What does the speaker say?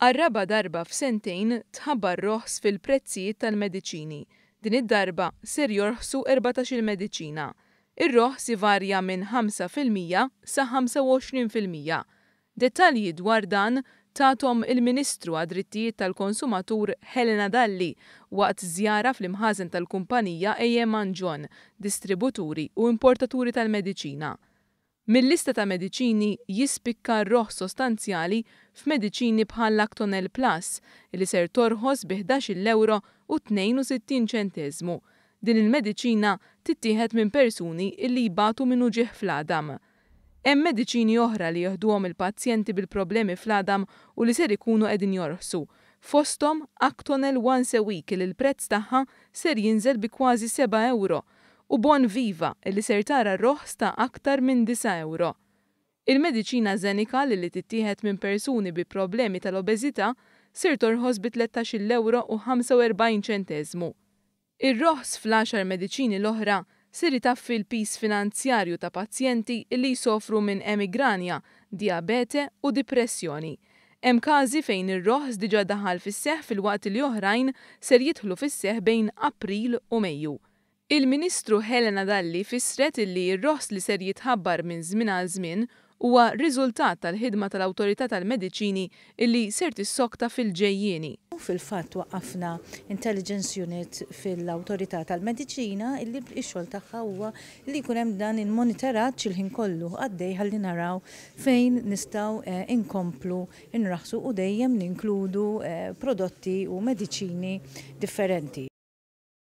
Arraba darba f'sentejn tħabbar roħs fil-prezzijiet tal-mediċini. Din id-darba ser jorħsu 14 mediċina. Ir-roħs varja minn 5% sa 25%. Detalji dwar dan tatom il-Ministru għad-drittijiet tal-konsumatur Helena Dalli waqt żjara fl imħazen tal-kumpanija AM John, distributuri u importaturi tal-mediċina. Mill-lista ta' mediċini jispikka roħ sostanzjali f'mediċini bħal Lactonel Plus li ser torħos bi 11 euro u 62 ċentesmu. Din il-mediċina tittieħed minn persuni illi jibatu minn uġieħ fl-adam. Hemm mediċini oħra li jieħduhom il-pazjenti bil-problemi fl-adam u li ser ikunu qegħdin jorħsu. Fostom Actonel once a week li l-prezz tagħha ser jinżel bi kważi 7 euro u bon viva li ser tara roħs ta' aktar minn 9 euro. Il-medicina zenika li li tittieħed minn persuni bi problemi tal-obeżità ser torħos bi 13 euro u 45 centesmu. Ir-roħs fl-10 mediċini l-oħra sir taffi l-pis finanzjarju ta' pazjenti li jsofru minn emigranja, diabete u depressjoni. Hemm każi fejn ir-roħs diġà daħal fis-seħ fil-waqt li oħrajn ser jidħlu fis-seħ bejn April u Mejju. Il-Ministru Helena Dalli fissret illi r ross li ser jitħabbar minn żmien għal żmien huwa riżultat tal-ħidma tal-Awtorità tal-Mediċini illi ser tissokta fil-ġejjieni. Fil-fatt waqqafna Intelligence Unit fil-Awtorità tal-Mediċina illi ix xogħol tagħha huwa li jkun hemm dan il-monitoraġġ il-ħin kollu għaddej ħalli naraw fejn nistgħu eh, inkomplu inraħsu u dejjem ninkludu eh, prodotti u mediċini differenti.